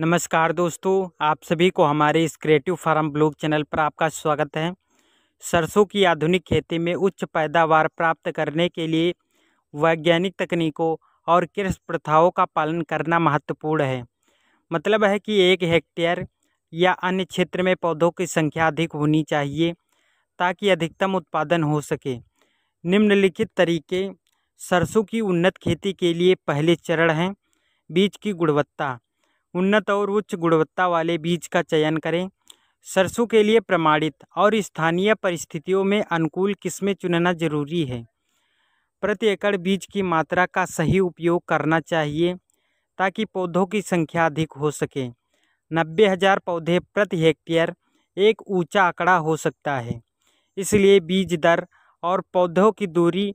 नमस्कार दोस्तों आप सभी को हमारे इस क्रिएटिव फार्म ब्लॉग चैनल पर आपका स्वागत है सरसों की आधुनिक खेती में उच्च पैदावार प्राप्त करने के लिए वैज्ञानिक तकनीकों और कृषि प्रथाओं का पालन करना महत्वपूर्ण है मतलब है कि एक हेक्टेयर या अन्य क्षेत्र में पौधों की संख्या अधिक होनी चाहिए ताकि अधिकतम उत्पादन हो सके निम्नलिखित तरीके सरसों की उन्नत खेती के लिए पहले चरण हैं बीज की गुणवत्ता उन्नत और उच्च गुणवत्ता वाले बीज का चयन करें सरसों के लिए प्रमाणित और स्थानीय परिस्थितियों में अनुकूल किस्में चुनना जरूरी है प्रति एकड़ बीज की मात्रा का सही उपयोग करना चाहिए ताकि पौधों की संख्या अधिक हो सके नब्बे हज़ार पौधे प्रति हेक्टेयर एक ऊंचा आंकड़ा हो सकता है इसलिए बीज दर और पौधों की दूरी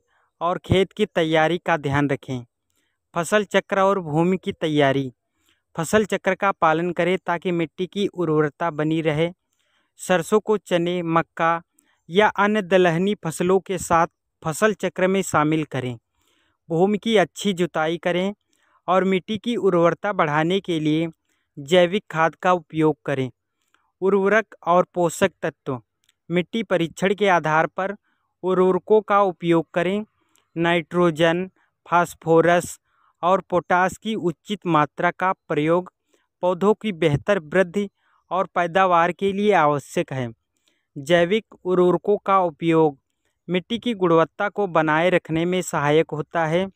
और खेत की तैयारी का ध्यान रखें फसल चक्र और भूमि की तैयारी फसल चक्र का पालन करें ताकि मिट्टी की उर्वरता बनी रहे सरसों को चने मक्का या अन्य दलहनी फसलों के साथ फसल चक्र में शामिल करें भूमि की अच्छी जुताई करें और मिट्टी की उर्वरता बढ़ाने के लिए जैविक खाद का उपयोग करें उर्वरक और पोषक तत्व मिट्टी परीक्षण के आधार पर उर्वरकों का उपयोग करें नाइट्रोजन फास्फोरस और पोटास की उचित मात्रा का प्रयोग पौधों की बेहतर वृद्धि और पैदावार के लिए आवश्यक है जैविक उर्वरकों का उपयोग मिट्टी की गुणवत्ता को बनाए रखने में सहायक होता है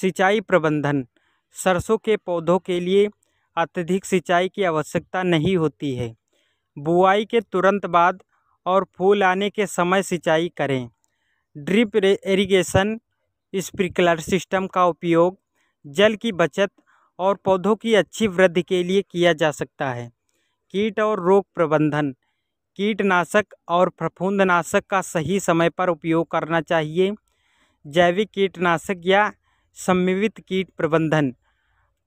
सिंचाई प्रबंधन सरसों के पौधों के लिए अत्यधिक सिंचाई की आवश्यकता नहीं होती है बुआई के तुरंत बाद और फूल आने के समय सिंचाई करें ड्रिप इरिगेशन स्प्रिकलर सिस्टम का उपयोग जल की बचत और पौधों की अच्छी वृद्धि के लिए किया जा सकता है कीट और रोग प्रबंधन कीटनाशक और फफूंदनाशक का सही समय पर उपयोग करना चाहिए जैविक कीटनाशक या सम्मिलित कीट प्रबंधन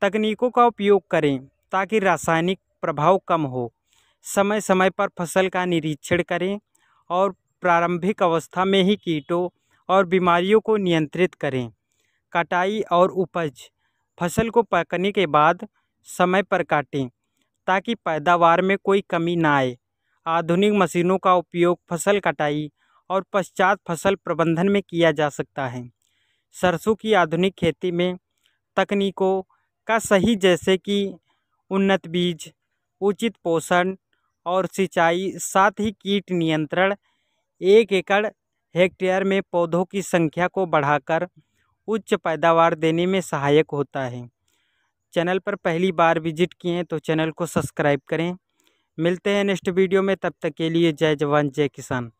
तकनीकों का उपयोग करें ताकि रासायनिक प्रभाव कम हो समय समय पर फसल का निरीक्षण करें और प्रारंभिक अवस्था में ही कीटों और बीमारियों को नियंत्रित करें कटाई और उपज फसल को पकने के बाद समय पर काटें ताकि पैदावार में कोई कमी ना आए आधुनिक मशीनों का उपयोग फसल कटाई और पश्चात फसल प्रबंधन में किया जा सकता है सरसों की आधुनिक खेती में तकनीकों का सही जैसे कि उन्नत बीज उचित पोषण और सिंचाई साथ ही कीट नियंत्रण एक एकड़ हेक्टेयर में पौधों की संख्या को बढ़ाकर उच्च पैदावार देने में सहायक होता है चैनल पर पहली बार विजिट किए हैं तो चैनल को सब्सक्राइब करें मिलते हैं नेक्स्ट वीडियो में तब तक के लिए जय जवान जय किसान